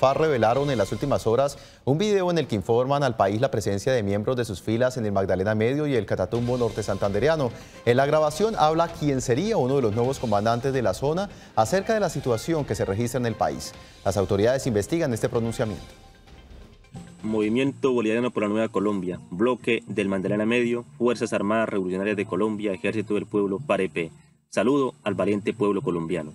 FARC revelaron en las últimas horas un video en el que informan al país la presencia de miembros de sus filas en el Magdalena Medio y el Catatumbo Norte Santandereano. En la grabación habla quien sería uno de los nuevos comandantes de la zona acerca de la situación que se registra en el país. Las autoridades investigan este pronunciamiento. Movimiento Bolivariano por la Nueva Colombia, Bloque del Magdalena Medio, Fuerzas Armadas Revolucionarias de Colombia, Ejército del Pueblo, PAREP. Saludo al valiente pueblo colombiano.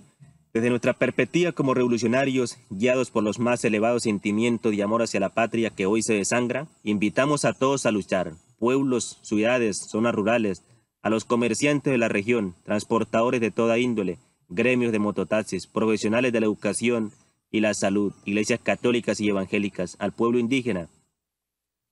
Desde nuestra perspectiva como revolucionarios, guiados por los más elevados sentimientos de amor hacia la patria que hoy se desangra, invitamos a todos a luchar, pueblos, ciudades, zonas rurales, a los comerciantes de la región, transportadores de toda índole, gremios de mototaxis, profesionales de la educación y la salud, iglesias católicas y evangélicas, al pueblo indígena,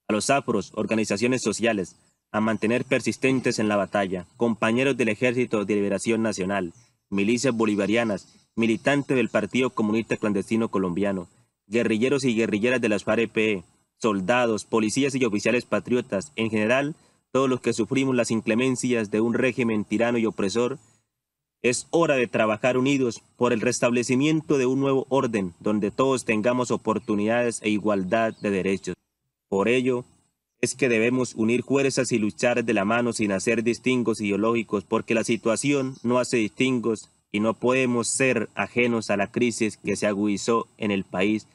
a los afros, organizaciones sociales, a mantener persistentes en la batalla, compañeros del Ejército de Liberación Nacional, milicias bolivarianas militante del Partido Comunista Clandestino Colombiano, guerrilleros y guerrilleras de las FARC, e soldados, policías y oficiales patriotas, en general, todos los que sufrimos las inclemencias de un régimen tirano y opresor, es hora de trabajar unidos por el restablecimiento de un nuevo orden donde todos tengamos oportunidades e igualdad de derechos. Por ello, es que debemos unir fuerzas y luchar de la mano sin hacer distingos ideológicos, porque la situación no hace distingos y no podemos ser ajenos a la crisis que se agudizó en el país.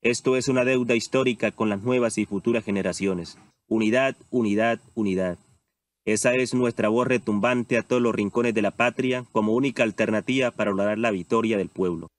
Esto es una deuda histórica con las nuevas y futuras generaciones. Unidad, unidad, unidad. Esa es nuestra voz retumbante a todos los rincones de la patria como única alternativa para lograr la victoria del pueblo.